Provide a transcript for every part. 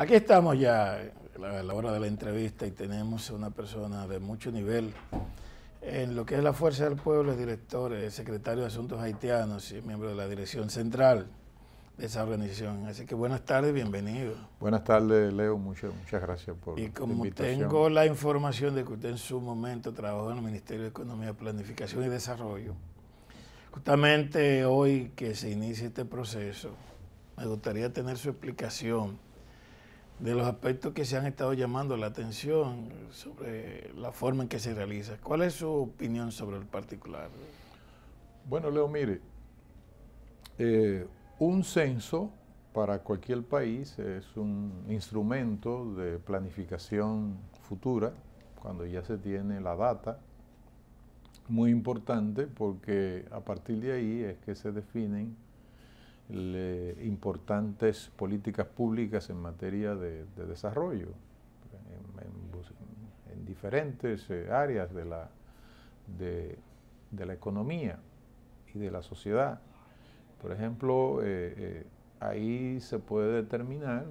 Aquí estamos ya a la hora de la entrevista y tenemos a una persona de mucho nivel en lo que es la Fuerza del Pueblo, es director, es secretario de Asuntos Haitianos y miembro de la dirección central de esa organización. Así que buenas tardes, bienvenido. Buenas tardes, Leo, muchas, muchas gracias por Y como tengo la información de que usted en su momento trabajó en el Ministerio de Economía, Planificación y Desarrollo, justamente hoy que se inicia este proceso, me gustaría tener su explicación de los aspectos que se han estado llamando la atención sobre la forma en que se realiza. ¿Cuál es su opinión sobre el particular? Bueno, Leo, mire, eh, un censo para cualquier país es un instrumento de planificación futura, cuando ya se tiene la data, muy importante porque a partir de ahí es que se definen importantes políticas públicas en materia de, desarrollo, en, diferentes eh, áreas de la, de, la economía y de la sociedad. Por ejemplo, eh, eh, ahí se puede determinar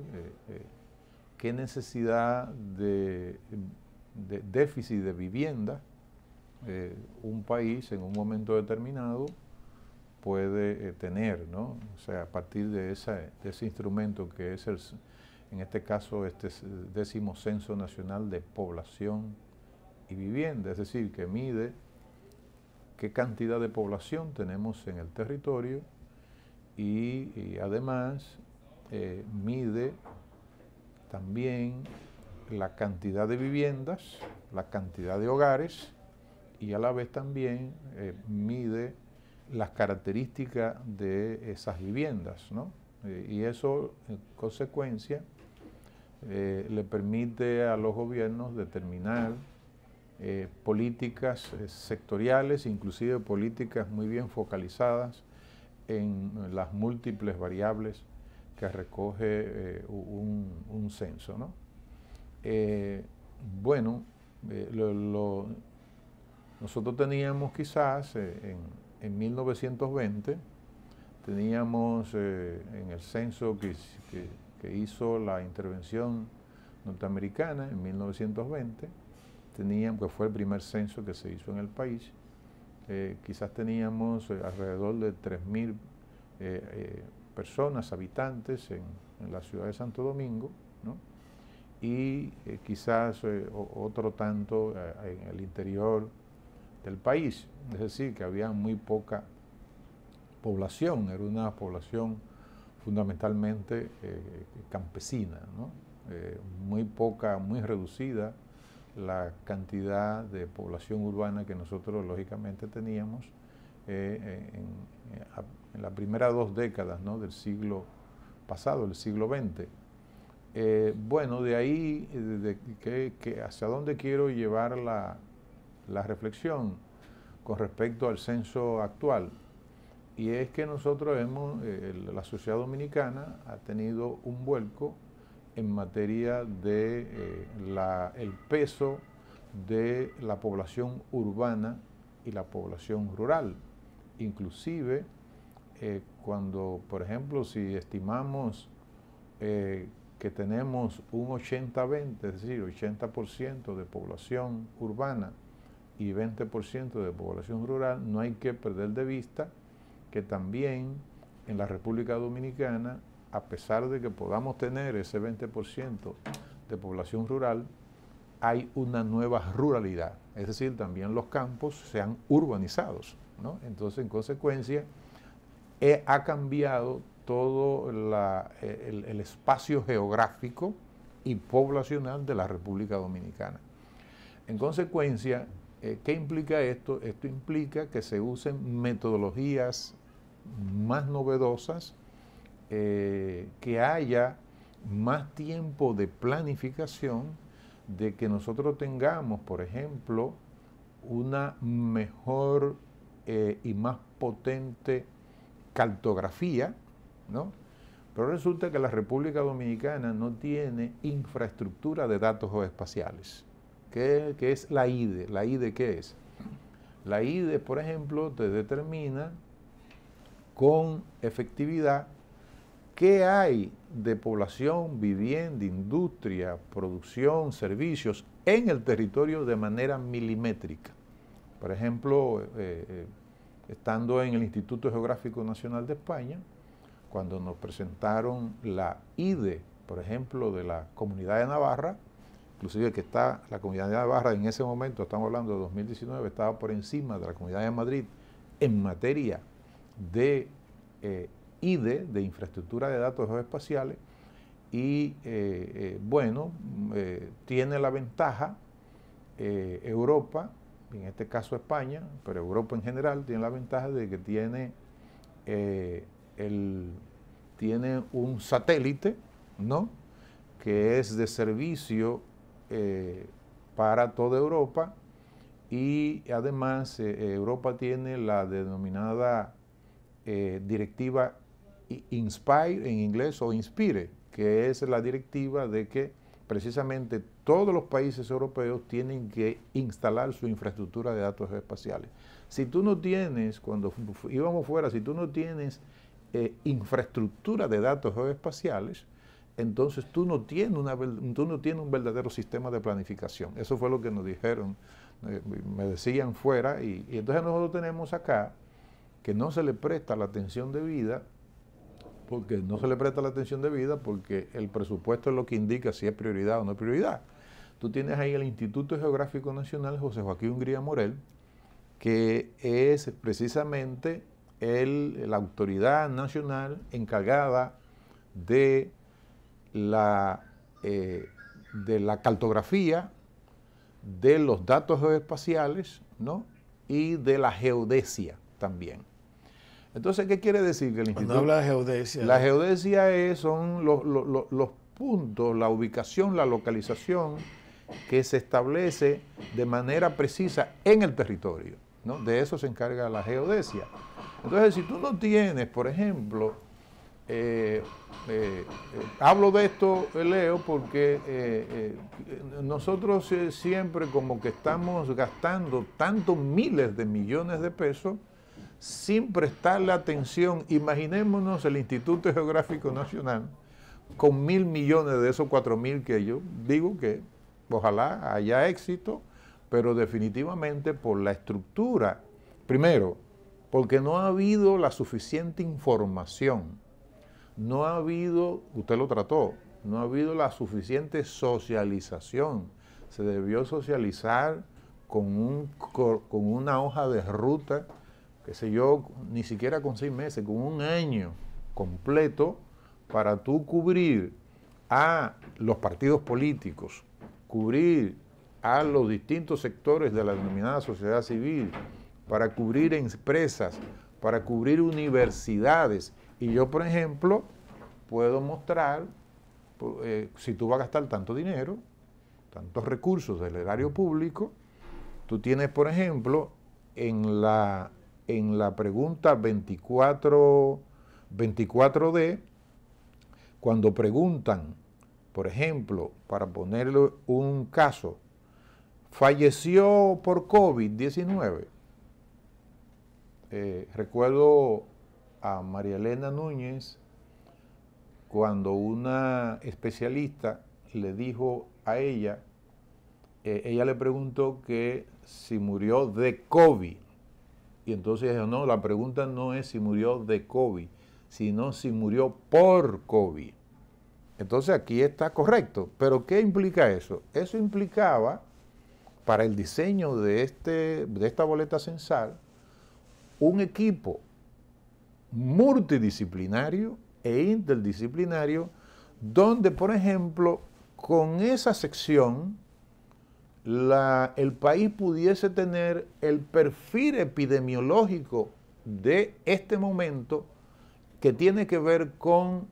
qué necesidad de, déficit de vivienda un país en un momento determinado puede eh, tener, ¿no? O sea, a partir de, ese instrumento que es, el, en este caso, este décimo Censo Nacional de Población y Vivienda, es decir, que mide qué cantidad de población tenemos en el territorio y, además eh, mide también la cantidad de viviendas, la cantidad de hogares y a la vez también eh, mide las características de esas viviendas, ¿no? Eh, y eso, en consecuencia, eh, le permite a los gobiernos determinar eh, políticas sectoriales, inclusive políticas muy bien focalizadas en las múltiples variables que recoge un, censo, ¿no? bueno, nosotros teníamos quizás en, en 1920 teníamos eh, en el censo que, hizo la intervención norteamericana en 1920, que pues fue el primer censo que se hizo en el país, eh, quizás teníamos eh, alrededor de 3.000 personas, habitantes en, la ciudad de Santo Domingo, y quizás otro tanto en el interior del país. Es decir, que había muy poca población, era una población fundamentalmente eh, campesina, eh, muy poca, muy reducida la cantidad de población urbana que nosotros lógicamente teníamos eh, en, las primeras dos décadas del siglo pasado, el siglo XX. bueno, de ahí, que, hacia dónde quiero llevar la, la reflexión con respecto al censo actual. Y es que nosotros hemos, eh, la sociedad dominicana ha tenido un vuelco en materia de eh, el peso de la población urbana y la población rural. Inclusive, eh, cuando, por ejemplo, si estimamos que tenemos un 80-20, es decir, 80% de población urbana y 20% de población rural, no hay que perder de vista que también en la República Dominicana, a pesar de que podamos tener ese 20% de población rural, hay una nueva ruralidad, es decir, también los campos se han urbanizado, ¿no? Entonces, en consecuencia, eh, ha cambiado todo eh, el espacio geográfico y poblacional de la República Dominicana. En consecuencia, eh, ¿qué implica esto? Esto implica que se usen metodologías más novedosas, eh, que haya más tiempo de planificación, de que nosotros tengamos, por ejemplo, una mejor eh, y más potente cartografía, ¿no? Pero resulta que la República Dominicana no tiene infraestructura de datos espaciales. ¿Qué, es la IDE? ¿La IDE qué es? La IDE, por ejemplo, te determina con efectividad qué hay de población, vivienda, industria, producción, servicios en el territorio de manera milimétrica. Por ejemplo, eh, eh, estando en el Instituto Geográfico Nacional de España, cuando nos presentaron la IDE, por ejemplo, de la Comunidad de Navarra, inclusive que está la comunidad de Navarra... en ese momento, estamos hablando de 2019, estaba por encima de la comunidad de Madrid en materia de eh, IDE, de infraestructura de datos espaciales... y eh, eh, bueno, mm, tiene la ventaja Europa, en este caso España, pero Europa en general, tiene la ventaja de que tiene, el, tiene un satélite, ¿no? que es de servicio eh, para toda Europa y además eh, eh, Europa tiene la denominada directiva Inspire en inglés o Inspire, que es la directiva de que precisamente todos los países europeos tienen que instalar su infraestructura de datos espaciales. Si tú no tienes, cuando íbamos fuera, si tú no tienes infraestructura de datos geoespaciales, entonces tú no tienes, tú no un verdadero sistema de planificación. Eso fue lo que nos dijeron, eh, me decían fuera, y, entonces nosotros tenemos acá que no se le presta la atención debida, porque no se le presta la atención vida porque el presupuesto es lo que indica si es prioridad o no prioridad. Tú tienes ahí el Instituto Geográfico Nacional José Joaquín Hungría Morel, que es precisamente el, la autoridad nacional encargada de la, eh, de la cartografía, de los datos geoespaciales ¿no? y de la geodesia también. Entonces, ¿qué quiere decir que el Cuando habla de geodesia. La geodesia es, son los, los, puntos, la ubicación, la localización que se establece de manera precisa en el territorio. ¿no? De eso se encarga la geodesia. Entonces, si tú no tienes, por ejemplo, eh, eh, hablo de esto, eh, Leo, porque nosotros siempre como que estamos gastando tantos miles de millones de pesos sin prestarle atención. Imaginémonos el Instituto Geográfico Nacional con mil millones de esos cuatro mil que yo digo que ojalá haya éxito, pero definitivamente por la estructura. Primero, porque no ha habido la suficiente información no ha habido, usted lo trató, no ha habido la suficiente socialización. Se debió socializar con, un, con una hoja de ruta, qué sé yo, ni siquiera con seis meses, con un año completo para tú cubrir a los partidos políticos, cubrir a los distintos sectores de la denominada sociedad civil, para cubrir empresas, para cubrir universidades y yo, por ejemplo, puedo mostrar, eh, si tú vas a gastar tanto dinero, tantos recursos del erario público, tú tienes, por ejemplo, en la, en la pregunta 24, 24D, cuando preguntan, por ejemplo, para ponerle un caso, falleció por COVID-19. Eh, recuerdo a María Elena Núñez cuando una especialista le dijo a ella, eh, ella le preguntó que si murió de COVID. Y entonces dijo, no, la pregunta no es si murió de COVID, sino si murió por COVID. Entonces aquí está correcto. Pero ¿qué implica eso? Eso implicaba, para el diseño de, este, de esta boleta censal, un equipo multidisciplinario e interdisciplinario, donde, por ejemplo, con esa sección, la, el país pudiese tener el perfil epidemiológico de este momento que tiene que ver con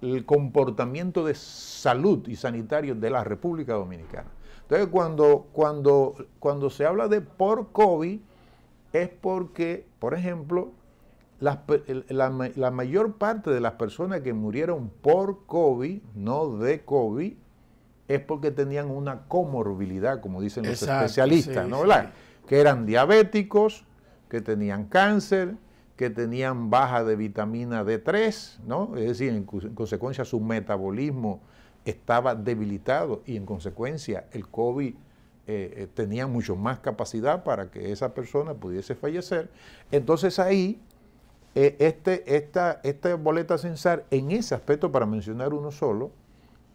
el comportamiento de salud y sanitario de la República Dominicana. Entonces, cuando, cuando, cuando se habla de por COVID, es porque, por ejemplo, la, mayor parte de las personas que murieron por COVID, no de COVID, es porque tenían una comorbilidad, como dicen los especialistas, ¿no? Que eran diabéticos, que tenían cáncer, que tenían baja de vitamina D3, ¿no? Es decir, en, consecuencia su metabolismo estaba debilitado y en consecuencia el COVID eh, eh, tenía mucho más capacidad para que esa persona pudiese fallecer. Entonces ahí eh, este, esta, esta boleta censar en ese aspecto, para mencionar uno solo,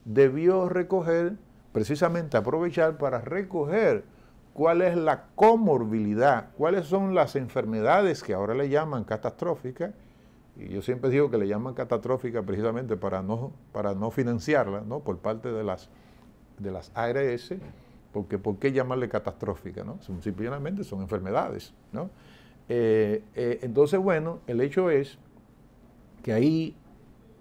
debió recoger, precisamente aprovechar para recoger cuál es la comorbilidad, cuáles son las enfermedades que ahora le llaman catastróficas, y yo siempre digo que le llaman catastróficas precisamente para no, para no financiarla, ¿no? por parte de las, de las ARS, porque ¿por qué llamarle catastrófica? ¿no? Simplemente son enfermedades, ¿no? Eh, eh, entonces, bueno, el hecho es que ahí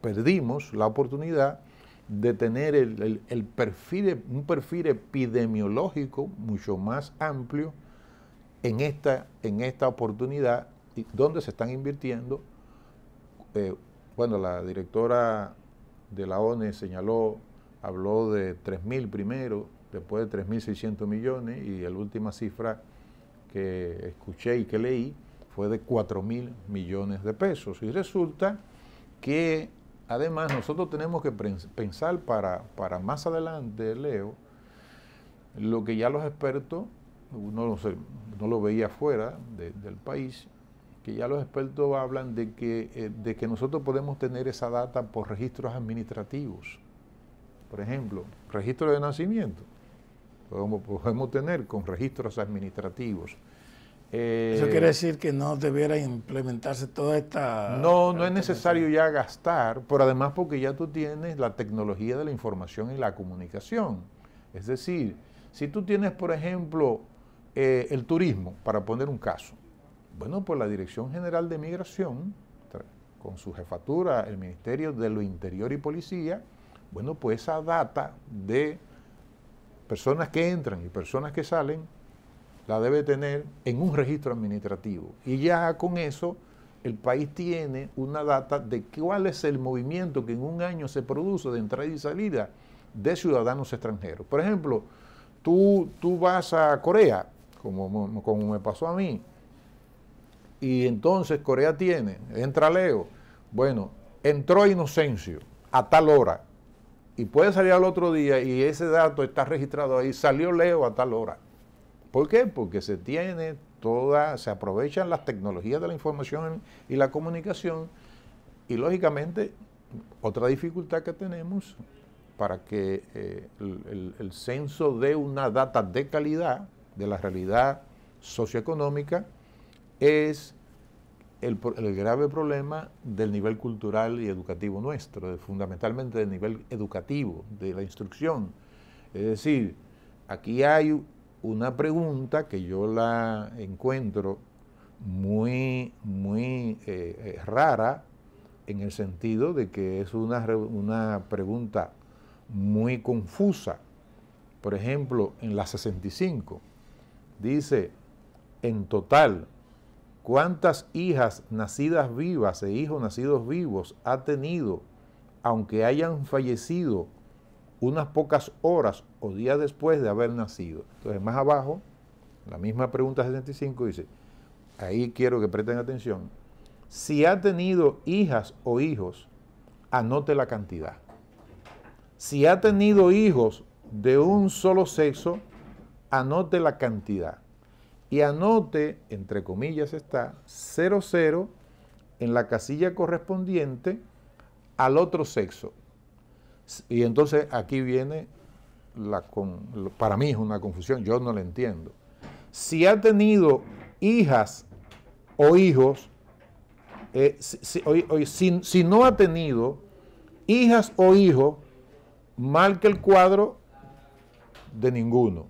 perdimos la oportunidad de tener el, perfil, un perfil epidemiológico mucho más amplio en esta, en esta oportunidad donde se están invirtiendo. Eh, bueno, la directora de la ONE señaló, habló de 3.000 primero, después de 3.600 millones y la última cifra que escuché y que leí fue de 4 mil millones de pesos. Y resulta que además nosotros tenemos que pensar para, para más adelante, Leo, lo que ya los expertos, no no lo veía fuera del país, que ya los expertos hablan de que, eh, de que nosotros podemos tener esa data por registros administrativos. Por ejemplo, registro de nacimiento podemos, tener con registros administrativos. Eh, Eso quiere decir que no debiera implementarse toda esta... No, no es necesario ya gastar, por además porque ya tú tienes la tecnología de la información y la comunicación. Es decir, si tú tienes, por ejemplo, eh, el turismo, para poner un caso, bueno, pues la Dirección General de Migración, con su jefatura, el Ministerio de lo Interior y Policía, bueno, pues esa data de personas que entran y personas que salen, la debe tener en un registro administrativo. Y ya con eso el país tiene una data de cuál es el movimiento que en un año se produce de entrada y salida de ciudadanos extranjeros. Por ejemplo, tú, tú vas a Corea, como, como me pasó a mí, y entonces Corea tiene, entra Leo, bueno, entró Inocencio a tal hora, y puede salir al otro día y ese dato está registrado ahí, salió Leo a tal hora. ¿Por qué? Porque se tiene toda, se aprovechan las tecnologías de la información y la comunicación y lógicamente otra dificultad que tenemos para que eh, el, el, censo dé una data de calidad de la realidad socioeconómica es el, grave problema del nivel cultural y educativo nuestro, fundamentalmente del nivel educativo, de la instrucción. Es decir, aquí hay una pregunta que yo la encuentro muy, muy eh, eh, rara en el sentido de que es una, una pregunta muy confusa. Por ejemplo, en la 65 dice, en total, ¿Cuántas hijas nacidas vivas e hijos nacidos vivos ha tenido, aunque hayan fallecido unas pocas horas o días después de haber nacido? Entonces, más abajo, la misma pregunta 65 dice, ahí quiero que presten atención, si ha tenido hijas o hijos, anote la cantidad. Si ha tenido hijos de un solo sexo, anote la cantidad y anote, entre comillas está, 00 en la casilla correspondiente al otro sexo. Y entonces aquí viene la para mí es una confusión, yo no la entiendo. Si ha tenido hijas o hijos, eh, si, si, no ha tenido hijas o hijos, marque el cuadro de ninguno.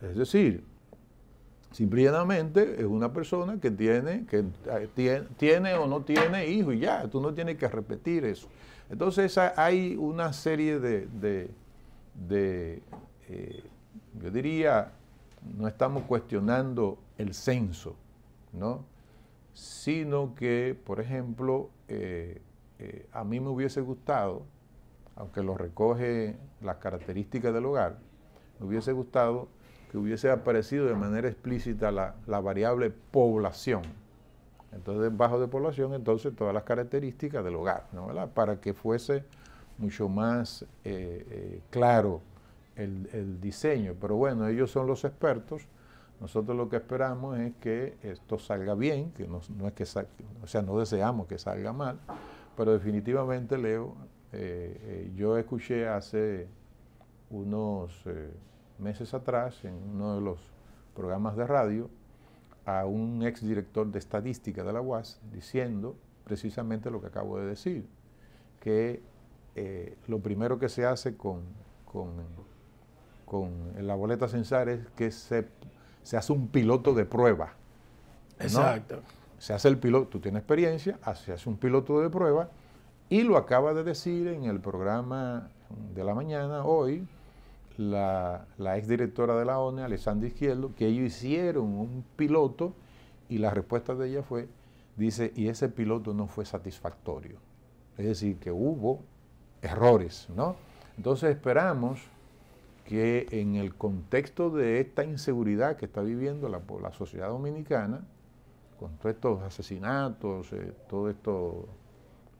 Es decir, Simple es una persona que tiene, que eh, tiene, o no tiene hijos y ya, tú no tienes que repetir eso. Entonces hay una serie de, eh, yo diría, no estamos cuestionando el censo, ¿no? Sino que, por ejemplo, eh, a mí me hubiese gustado, aunque lo recoge las características del hogar, me hubiese gustado que hubiese aparecido de manera explícita la, variable población. Entonces, bajo de población, entonces todas las características del hogar, ¿no? ¿verdad? Para que fuese mucho más eh, eh, claro el, diseño. Pero bueno, ellos son los expertos. Nosotros lo que esperamos es que esto salga bien, que no, es que o sea, no deseamos que salga mal, pero definitivamente, Leo, eh, yo escuché hace unos meses atrás en uno de los programas de radio a un ex director de estadística de la UAS diciendo precisamente lo que acabo de decir, que eh, lo primero que se hace con, con, la boleta censar es que se, se, hace un piloto de prueba. Exacto. Se hace el piloto, tú tienes experiencia, ah, se hace un piloto de prueba y lo acaba de decir en el programa de la mañana hoy, la, ex directora de la ONU, e, Alessandra Izquierdo, que ellos hicieron un piloto y la respuesta de ella fue, dice, y ese piloto no fue satisfactorio. Es decir, que hubo errores, ¿no? Entonces esperamos que en el contexto de esta inseguridad que está viviendo la, sociedad dominicana, con todos estos asesinatos, eh, todos estos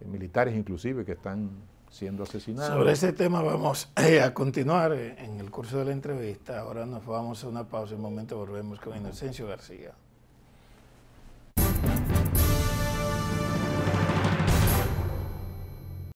eh, militares inclusive que están sobre ese tema vamos eh, a continuar eh, en el curso de la entrevista. Ahora nos vamos a una pausa y un momento volvemos con Inocencio García.